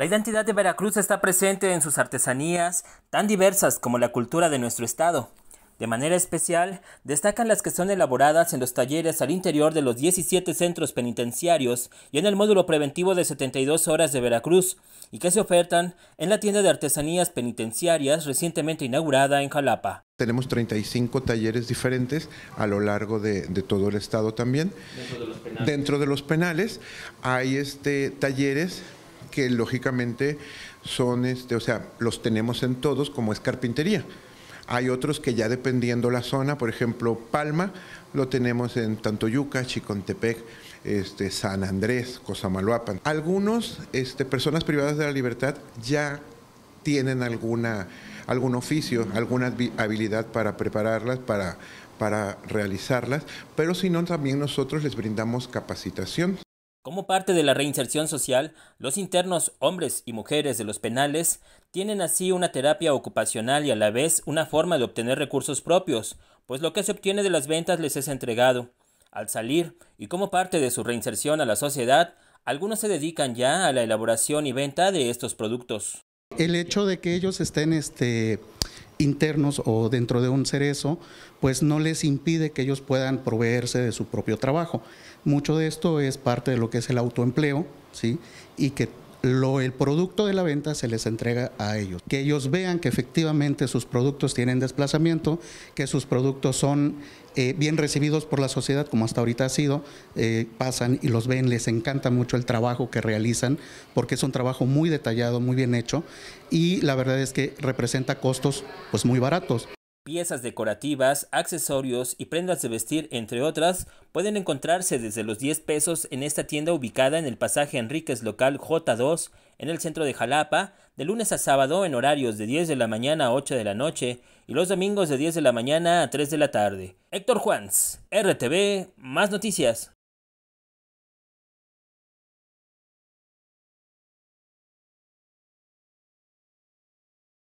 La identidad de Veracruz está presente en sus artesanías, tan diversas como la cultura de nuestro estado. De manera especial, destacan las que son elaboradas en los talleres al interior de los 17 centros penitenciarios y en el módulo preventivo de 72 horas de Veracruz, y que se ofertan en la tienda de artesanías penitenciarias recientemente inaugurada en Jalapa. Tenemos 35 talleres diferentes a lo largo de, todo el estado también. Dentro de los penales, hay este, talleres que lógicamente son, este, o sea, los tenemos en todos como es carpintería. Hay otros que ya dependiendo la zona, por ejemplo, Palma, lo tenemos en Tantoyuca, Chicontepec, este, San Andrés, Cosamaloapan. Algunos este, personas privadas de la libertad ya tienen alguna, algún oficio, alguna habilidad para prepararlas, para, para realizarlas, pero si no, también nosotros les brindamos capacitación. Como parte de la reinserción social, los internos hombres y mujeres de los penales tienen así una terapia ocupacional y a la vez una forma de obtener recursos propios, pues lo que se obtiene de las ventas les es entregado. Al salir, y como parte de su reinserción a la sociedad, algunos se dedican ya a la elaboración y venta de estos productos. El hecho de que ellos estén este, internos o dentro de un cerezo, pues no les impide que ellos puedan proveerse de su propio trabajo. Mucho de esto es parte de lo que es el autoempleo, ¿sí? Y que lo, el producto de la venta se les entrega a ellos. Que ellos vean que efectivamente sus productos tienen desplazamiento, que sus productos son eh, bien recibidos por la sociedad, como hasta ahorita ha sido, eh, pasan y los ven, les encanta mucho el trabajo que realizan, porque es un trabajo muy detallado, muy bien hecho, y la verdad es que representa costos pues muy baratos. Piezas decorativas, accesorios y prendas de vestir, entre otras, pueden encontrarse desde los 10 pesos en esta tienda ubicada en el pasaje Enríquez Local J2, en el centro de Jalapa, de lunes a sábado en horarios de 10 de la mañana a 8 de la noche y los domingos de 10 de la mañana a 3 de la tarde. Héctor Juans, RTV, más noticias.